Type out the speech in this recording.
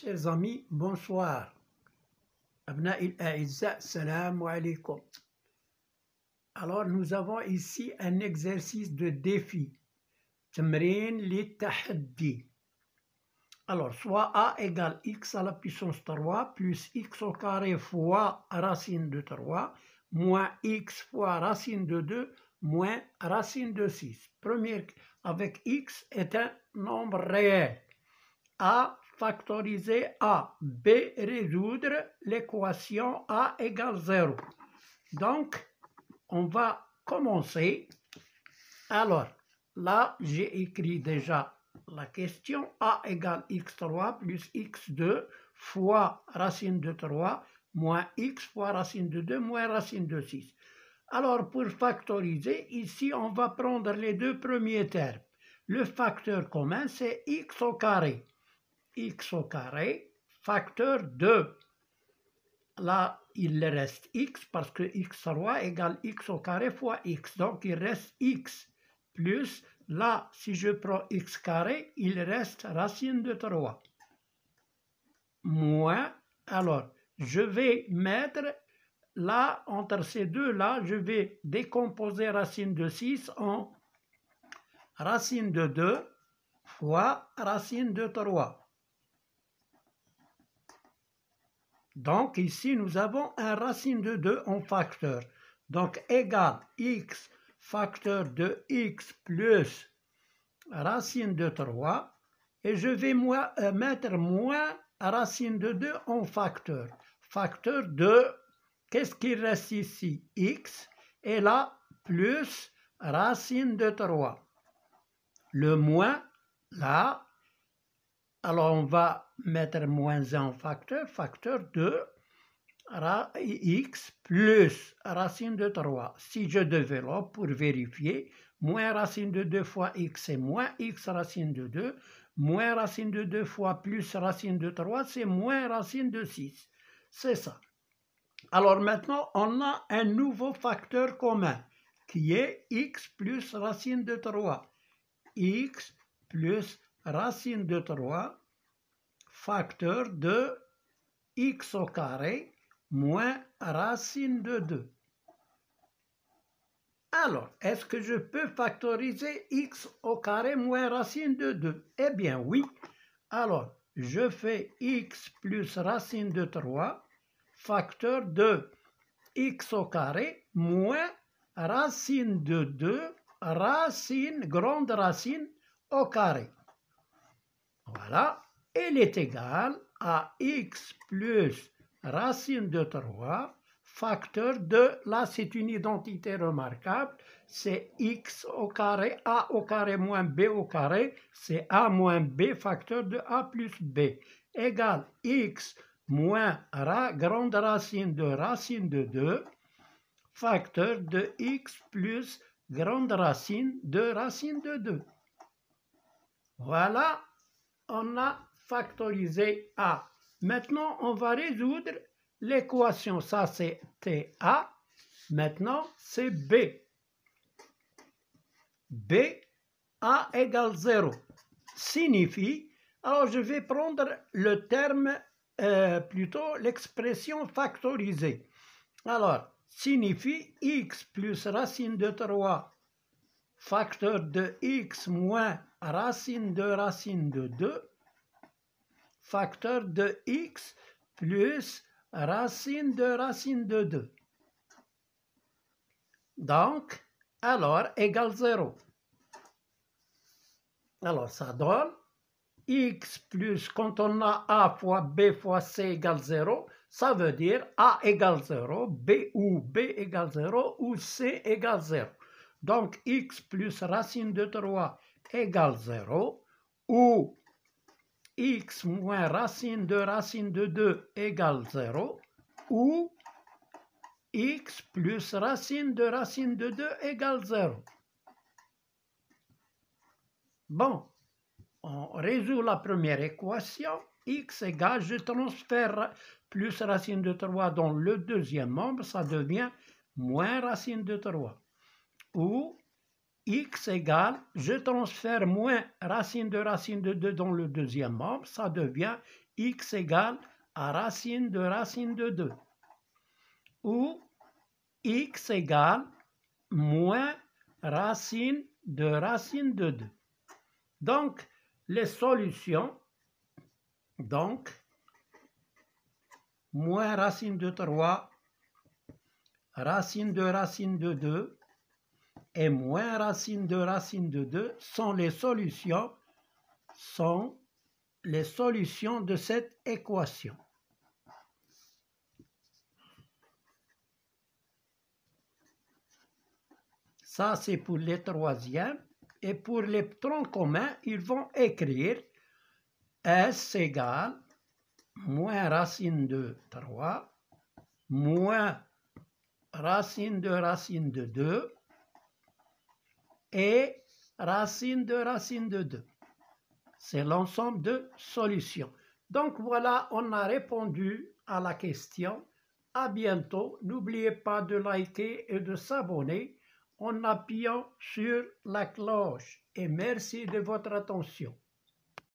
Chers amis, bonsoir. salam Alors nous avons ici un exercice de défi. Alors, soit a égale x à la puissance 3 plus x au carré fois racine de 3 moins x fois racine de 2 moins racine de 6. Premier, avec x est un nombre réel. a factoriser A. B, résoudre l'équation A égale 0. Donc, on va commencer. Alors, là, j'ai écrit déjà la question. A égale x3 plus x2 fois racine de 3 moins x fois racine de 2 moins racine de 6. Alors, pour factoriser, ici, on va prendre les deux premiers termes. Le facteur commun, c'est x au carré x au carré, facteur 2. Là, il reste x parce que x 3 égale x au carré fois x. Donc, il reste x plus, là, si je prends x carré, il reste racine de 3. Moins, alors, je vais mettre là, entre ces deux-là, je vais décomposer racine de 6 en racine de 2 fois racine de 3. Donc ici, nous avons un racine de 2 en facteur. Donc égale x facteur de x plus racine de 3. Et je vais moi, euh, mettre moins racine de 2 en facteur. Facteur de, qu'est-ce qui reste ici x. Et là, plus racine de 3. Le moins, là, alors, on va mettre moins 1 facteur, facteur de x plus racine de 3. Si je développe pour vérifier, moins racine de 2 fois x, c'est moins x racine de 2, moins racine de 2 fois plus racine de 3, c'est moins racine de 6. C'est ça. Alors maintenant, on a un nouveau facteur commun qui est x plus racine de 3. x plus racine racine de 3 facteur de x au carré moins racine de 2. Alors, est-ce que je peux factoriser x au carré moins racine de 2 Eh bien oui. Alors, je fais x plus racine de 3 facteur de x au carré moins racine de 2 racine, grande racine au carré. Voilà. Elle est égale à x plus racine de 3 facteur de, là c'est une identité remarquable, c'est x au carré, a au carré moins b au carré, c'est a moins b facteur de a plus b, égale x moins grande racine de racine de 2, facteur de x plus grande racine de racine de 2. Voilà on a factorisé A. Maintenant, on va résoudre l'équation. Ça, c'est A. Maintenant, c'est B. B, A égale 0. Signifie, alors je vais prendre le terme, euh, plutôt l'expression factorisée. Alors, signifie x plus racine de 3 facteur de x moins racine de racine de 2, facteur de x plus racine de racine de 2. Donc, alors égale 0. Alors, ça donne x plus, quand on a a fois b fois c égale 0, ça veut dire a égale 0, b ou b égale 0 ou c égale 0. Donc, x plus racine de 3 égale 0, ou x moins racine de racine de 2 égale 0, ou x plus racine de racine de 2 égale 0. Bon, on résout la première équation, x égale, je transfère plus racine de 3 dans le deuxième membre, ça devient moins racine de 3, ou x égale, je transfère moins racine de racine de 2 dans le deuxième membre, ça devient x égale à racine de racine de 2. Ou x égale moins racine de racine de 2. Donc, les solutions, donc, moins racine de 3, racine de racine de 2, et moins racine de racine de 2 sont les solutions, sont les solutions de cette équation. Ça, c'est pour les troisièmes. Et pour les troncs communs, ils vont écrire S égale moins racine de 3 moins racine de racine de 2 et racine de racine de 2. C'est l'ensemble de solutions. Donc voilà, on a répondu à la question. À bientôt. N'oubliez pas de liker et de s'abonner en appuyant sur la cloche. Et merci de votre attention.